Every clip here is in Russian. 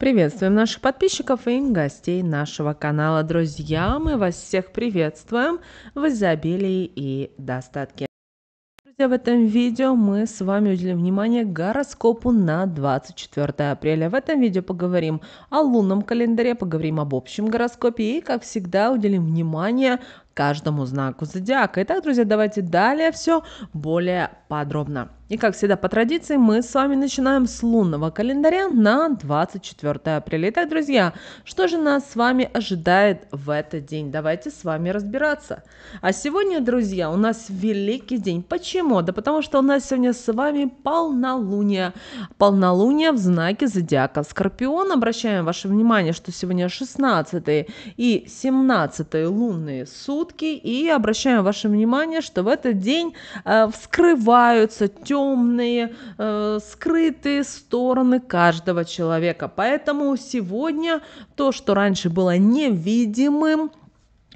Приветствуем наших подписчиков и гостей нашего канала. Друзья, мы вас всех приветствуем в изобилии и достатке. Друзья, в этом видео мы с вами уделим внимание гороскопу на 24 апреля. В этом видео поговорим о лунном календаре, поговорим об общем гороскопе и, как всегда, уделим внимание каждому знаку зодиака. Итак, друзья, давайте далее все более подробно. И как всегда по традиции мы с вами начинаем с лунного календаря на 24 апреля. Итак, друзья, что же нас с вами ожидает в этот день? Давайте с вами разбираться. А сегодня, друзья, у нас великий день. Почему? Да потому что у нас сегодня с вами полнолуние. Полнолуние в знаке зодиака Скорпион. Обращаем ваше внимание, что сегодня 16 и 17 лунные сутки. И обращаем ваше внимание, что в этот день э, вскрываются темные темные, э, скрытые стороны каждого человека. Поэтому сегодня то, что раньше было невидимым,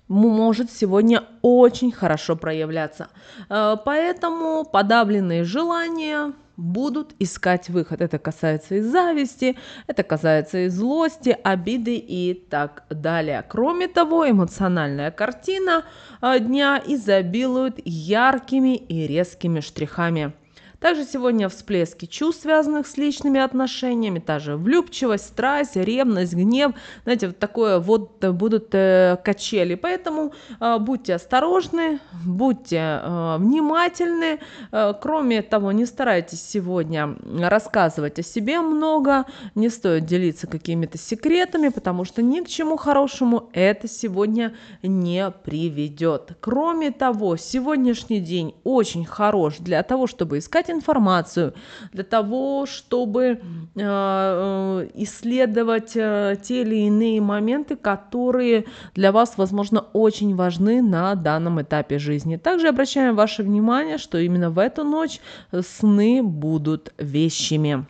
может сегодня очень хорошо проявляться. Э, поэтому подавленные желания будут искать выход. Это касается и зависти, это касается и злости, обиды и так далее. Кроме того, эмоциональная картина э, дня изобилует яркими и резкими штрихами – также сегодня всплески чувств, связанных с личными отношениями, та же влюбчивость, страсть, ревность, гнев, знаете, вот такое вот э, будут э, качели. Поэтому э, будьте осторожны, будьте э, внимательны. Э, кроме того, не старайтесь сегодня рассказывать о себе много, не стоит делиться какими-то секретами, потому что ни к чему хорошему это сегодня не приведет. Кроме того, сегодняшний день очень хорош для того, чтобы искать информацию для того, чтобы э, э, исследовать э, те или иные моменты, которые для вас, возможно, очень важны на данном этапе жизни. Также обращаем ваше внимание, что именно в эту ночь сны будут вещими.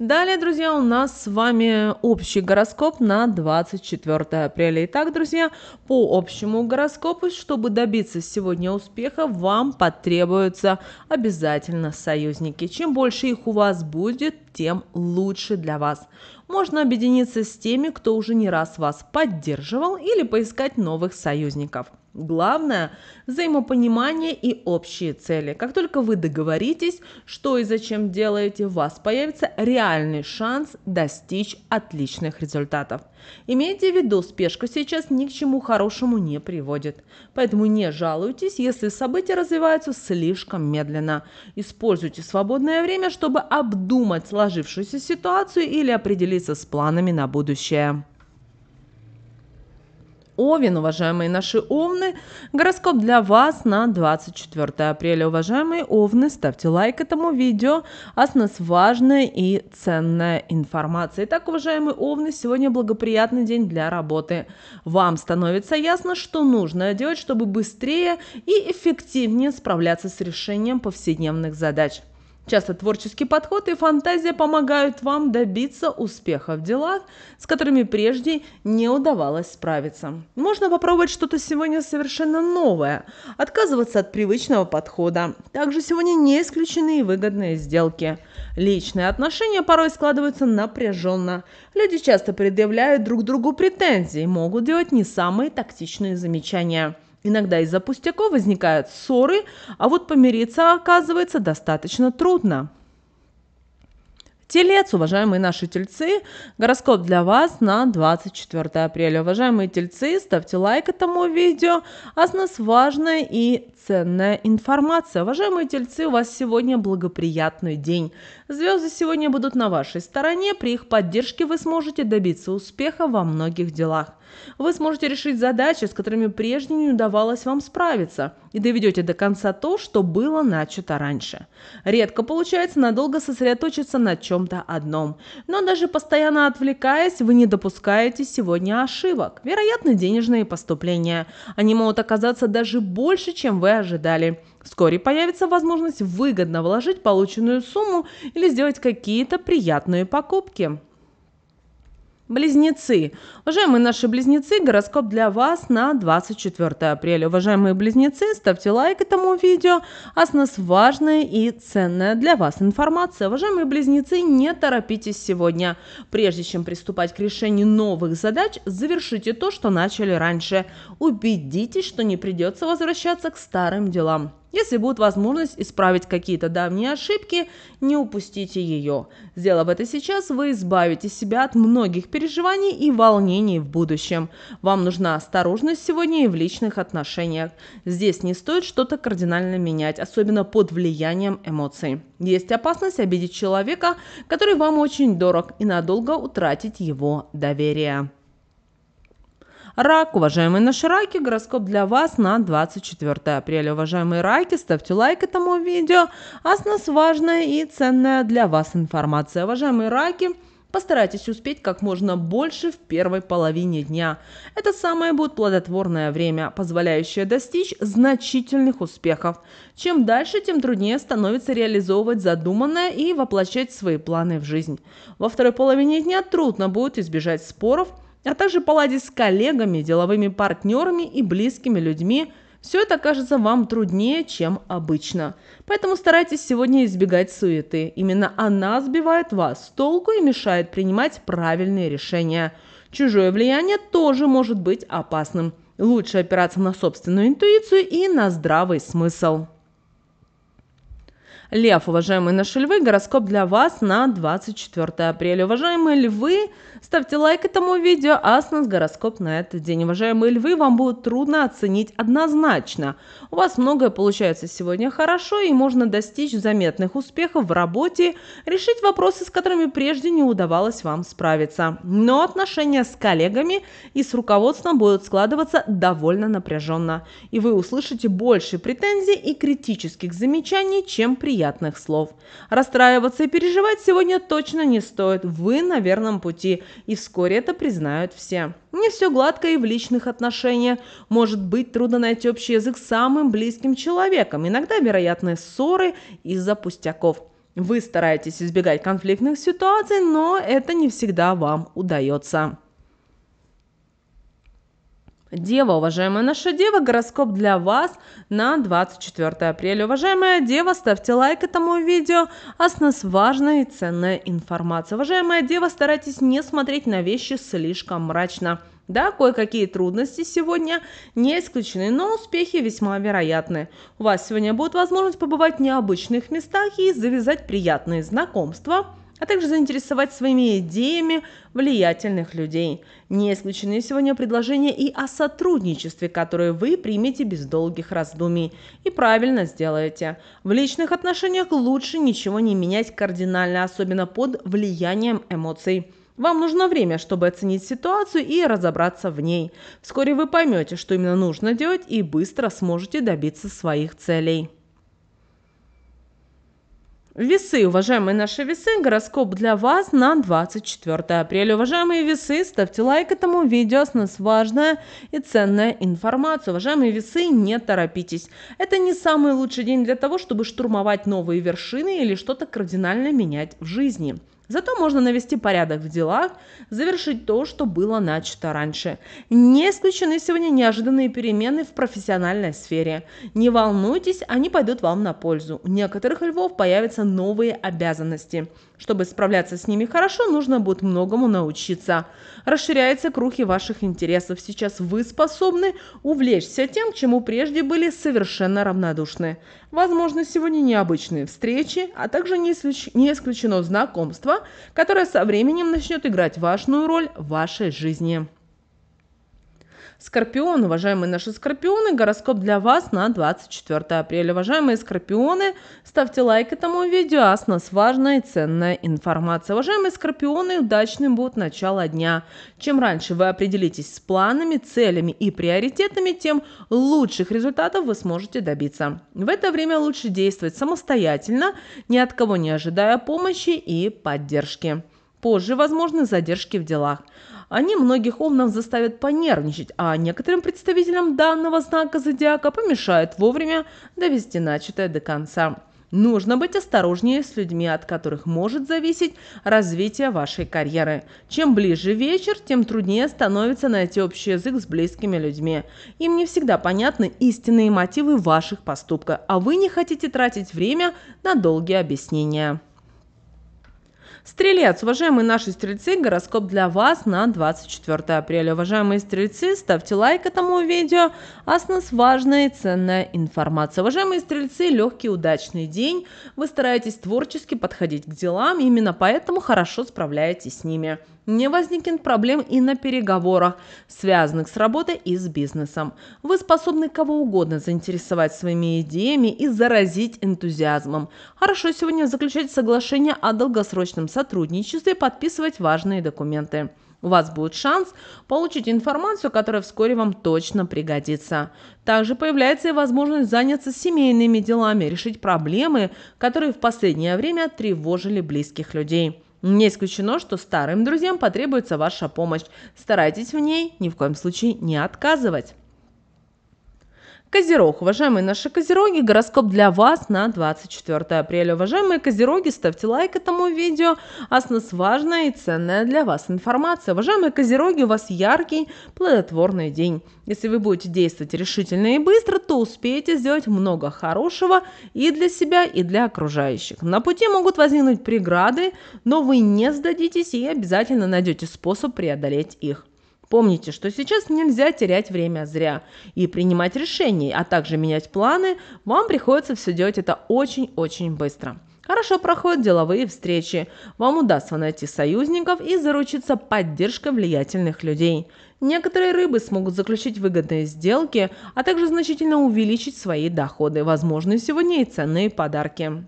Далее, друзья, у нас с вами общий гороскоп на 24 апреля. Итак, друзья, по общему гороскопу, чтобы добиться сегодня успеха, вам потребуются обязательно союзники. Чем больше их у вас будет, тем лучше для вас. Можно объединиться с теми, кто уже не раз вас поддерживал, или поискать новых союзников – Главное – взаимопонимание и общие цели. Как только вы договоритесь, что и зачем делаете, у вас появится реальный шанс достичь отличных результатов. Имейте в виду, спешка сейчас ни к чему хорошему не приводит. Поэтому не жалуйтесь, если события развиваются слишком медленно. Используйте свободное время, чтобы обдумать сложившуюся ситуацию или определиться с планами на будущее. Овен, уважаемые наши овны, гороскоп для вас на 24 апреля. Уважаемые овны, ставьте лайк этому видео, а с нас важная и ценная информация. Итак, уважаемые овны, сегодня благоприятный день для работы. Вам становится ясно, что нужно делать, чтобы быстрее и эффективнее справляться с решением повседневных задач. Часто творческий подход и фантазия помогают вам добиться успеха в делах, с которыми прежде не удавалось справиться. Можно попробовать что-то сегодня совершенно новое, отказываться от привычного подхода. Также сегодня не исключены и выгодные сделки. Личные отношения порой складываются напряженно. Люди часто предъявляют друг другу претензии могут делать не самые тактичные замечания. Иногда из-за пустяков возникают ссоры, а вот помириться оказывается достаточно трудно. Телец, уважаемые наши тельцы, гороскоп для вас на 24 апреля. Уважаемые тельцы, ставьте лайк этому видео, а с нас важное и Ценная информация. Уважаемые тельцы, у вас сегодня благоприятный день. Звезды сегодня будут на вашей стороне. При их поддержке вы сможете добиться успеха во многих делах. Вы сможете решить задачи, с которыми прежде не удавалось вам справиться, и доведете до конца то, что было начато раньше. Редко получается надолго сосредоточиться на чем-то одном, но даже постоянно отвлекаясь, вы не допускаете сегодня ошибок. Вероятно, денежные поступления. Они могут оказаться даже больше, чем вы ожидали. Вскоре появится возможность выгодно вложить полученную сумму или сделать какие-то приятные покупки. Близнецы. Уважаемые наши близнецы, гороскоп для вас на 24 апреля. Уважаемые близнецы, ставьте лайк этому видео, а с нас важная и ценная для вас информация. Уважаемые близнецы, не торопитесь сегодня. Прежде чем приступать к решению новых задач, завершите то, что начали раньше. Убедитесь, что не придется возвращаться к старым делам. Если будет возможность исправить какие-то давние ошибки, не упустите ее. Сделав это сейчас, вы избавите себя от многих переживаний и волнений в будущем. Вам нужна осторожность сегодня и в личных отношениях. Здесь не стоит что-то кардинально менять, особенно под влиянием эмоций. Есть опасность обидеть человека, который вам очень дорог, и надолго утратить его доверие. Рак, уважаемые наши раки, гороскоп для вас на 24 апреля. Уважаемые раки, ставьте лайк этому видео, а с нас важная и ценная для вас информация. Уважаемые раки, Постарайтесь успеть как можно больше в первой половине дня. Это самое будет плодотворное время, позволяющее достичь значительных успехов. Чем дальше, тем труднее становится реализовывать задуманное и воплощать свои планы в жизнь. Во второй половине дня трудно будет избежать споров – а также поладить с коллегами, деловыми партнерами и близкими людьми, все это кажется вам труднее, чем обычно. Поэтому старайтесь сегодня избегать суеты. Именно она сбивает вас с толку и мешает принимать правильные решения. Чужое влияние тоже может быть опасным. Лучше опираться на собственную интуицию и на здравый смысл. Лев, уважаемые наши львы, гороскоп для вас на 24 апреля. Уважаемые львы, ставьте лайк этому видео, а с нас гороскоп на этот день. Уважаемые львы, вам будет трудно оценить однозначно. У вас многое получается сегодня хорошо и можно достичь заметных успехов в работе, решить вопросы, с которыми прежде не удавалось вам справиться. Но отношения с коллегами и с руководством будут складываться довольно напряженно, и вы услышите больше претензий и критических замечаний, чем при приятных слов. Расстраиваться и переживать сегодня точно не стоит. Вы на верном пути, и вскоре это признают все. Не все гладко и в личных отношениях. Может быть, трудно найти общий язык с самым близким человеком. Иногда вероятны ссоры из-за пустяков. Вы стараетесь избегать конфликтных ситуаций, но это не всегда вам удается. Дева, уважаемая наша Дева, гороскоп для вас на 24 апреля. Уважаемая Дева, ставьте лайк этому видео, а с нас важная и ценная информация. Уважаемая Дева, старайтесь не смотреть на вещи слишком мрачно. Да, кое-какие трудности сегодня не исключены, но успехи весьма вероятны. У вас сегодня будет возможность побывать в необычных местах и завязать приятные знакомства – а также заинтересовать своими идеями влиятельных людей. Не исключены сегодня предложения и о сотрудничестве, которое вы примете без долгих раздумий и правильно сделаете. В личных отношениях лучше ничего не менять кардинально, особенно под влиянием эмоций. Вам нужно время, чтобы оценить ситуацию и разобраться в ней. Вскоре вы поймете, что именно нужно делать и быстро сможете добиться своих целей. Весы, уважаемые наши весы, гороскоп для вас на 24 апреля. Уважаемые весы, ставьте лайк этому видео, с нас важная и ценная информация. Уважаемые весы, не торопитесь. Это не самый лучший день для того, чтобы штурмовать новые вершины или что-то кардинально менять в жизни. Зато можно навести порядок в делах, завершить то, что было начато раньше. Не исключены сегодня неожиданные перемены в профессиональной сфере. Не волнуйтесь, они пойдут вам на пользу. У некоторых львов появятся новые обязанности. Чтобы справляться с ними хорошо, нужно будет многому научиться. Расширяется круг и ваших интересов. Сейчас вы способны увлечься тем, к чему прежде были совершенно равнодушны. Возможно, сегодня необычные встречи, а также не, исключ... не исключено знакомство, которое со временем начнет играть важную роль в вашей жизни. Скорпион, уважаемые наши скорпионы, гороскоп для вас на 24 апреля. Уважаемые скорпионы, ставьте лайк этому видео, а с нас важная и ценная информация. Уважаемые скорпионы, удачным будет начало дня. Чем раньше вы определитесь с планами, целями и приоритетами, тем лучших результатов вы сможете добиться. В это время лучше действовать самостоятельно, ни от кого не ожидая помощи и поддержки. Позже возможны задержки в делах. Они многих умных заставят понервничать, а некоторым представителям данного знака зодиака помешают вовремя довести начатое до конца. Нужно быть осторожнее с людьми, от которых может зависеть развитие вашей карьеры. Чем ближе вечер, тем труднее становится найти общий язык с близкими людьми. Им не всегда понятны истинные мотивы ваших поступков, а вы не хотите тратить время на долгие объяснения. Стрелец, уважаемые наши стрельцы, гороскоп для вас на 24 апреля. Уважаемые стрельцы, ставьте лайк этому видео, а с нас важная и ценная информация. Уважаемые стрельцы, легкий удачный день. Вы стараетесь творчески подходить к делам, именно поэтому хорошо справляетесь с ними не возникнет проблем и на переговорах, связанных с работой и с бизнесом. Вы способны кого угодно заинтересовать своими идеями и заразить энтузиазмом. Хорошо сегодня заключать соглашение о долгосрочном сотрудничестве, и подписывать важные документы. У вас будет шанс получить информацию, которая вскоре вам точно пригодится. Также появляется и возможность заняться семейными делами, решить проблемы, которые в последнее время тревожили близких людей. Не исключено, что старым друзьям потребуется ваша помощь. Старайтесь в ней ни в коем случае не отказывать. Козерог. Уважаемые наши козероги, гороскоп для вас на 24 апреля. Уважаемые козероги, ставьте лайк этому видео, а с нас важная и ценная для вас информация. Уважаемые козероги, у вас яркий, плодотворный день. Если вы будете действовать решительно и быстро, то успеете сделать много хорошего и для себя, и для окружающих. На пути могут возникнуть преграды, но вы не сдадитесь и обязательно найдете способ преодолеть их. Помните, что сейчас нельзя терять время зря и принимать решения, а также менять планы. Вам приходится все делать это очень-очень быстро. Хорошо проходят деловые встречи. Вам удастся найти союзников и заручиться поддержкой влиятельных людей. Некоторые рыбы смогут заключить выгодные сделки, а также значительно увеличить свои доходы. Возможны сегодня и ценные подарки.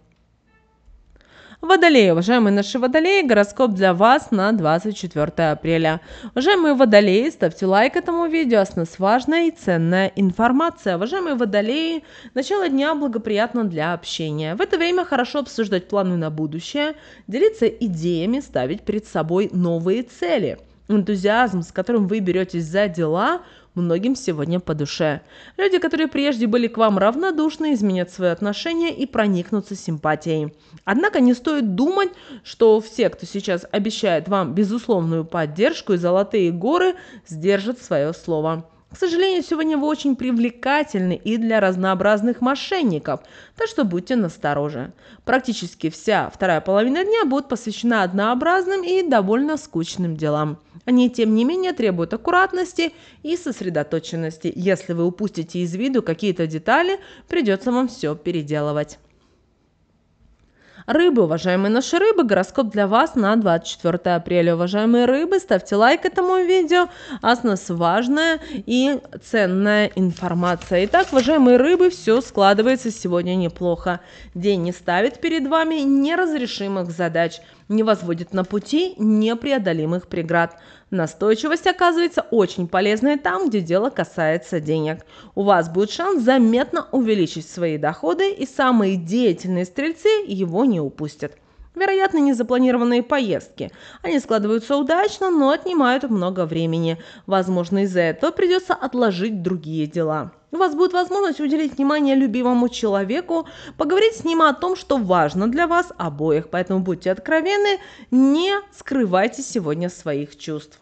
Водолеи, уважаемые наши водолеи, гороскоп для вас на 24 апреля. Уважаемые водолеи, ставьте лайк этому видео, с нас важная и ценная информация. Уважаемые водолеи, начало дня благоприятно для общения. В это время хорошо обсуждать планы на будущее, делиться идеями, ставить перед собой новые цели. Энтузиазм, с которым вы беретесь за дела – многим сегодня по душе. Люди, которые прежде были к вам равнодушны, изменят свои отношения и проникнутся симпатией. Однако не стоит думать, что все, кто сейчас обещает вам безусловную поддержку и золотые горы, сдержат свое слово. К сожалению, сегодня вы очень привлекательны и для разнообразных мошенников, так что будьте настороже. Практически вся вторая половина дня будет посвящена однообразным и довольно скучным делам. Они, тем не менее, требуют аккуратности и сосредоточенности. Если вы упустите из виду какие-то детали, придется вам все переделывать. Рыбы, уважаемые наши рыбы, гороскоп для вас на 24 апреля. Уважаемые рыбы, ставьте лайк этому видео, а с нас важная и ценная информация. Итак, уважаемые рыбы, все складывается сегодня неплохо. День не ставит перед вами неразрешимых задач не возводит на пути непреодолимых преград. Настойчивость оказывается очень полезной там, где дело касается денег. У вас будет шанс заметно увеличить свои доходы, и самые деятельные стрельцы его не упустят. Вероятно, незапланированные поездки. Они складываются удачно, но отнимают много времени. Возможно, из-за этого придется отложить другие дела. У вас будет возможность уделить внимание любимому человеку, поговорить с ним о том, что важно для вас обоих. Поэтому будьте откровенны, не скрывайте сегодня своих чувств.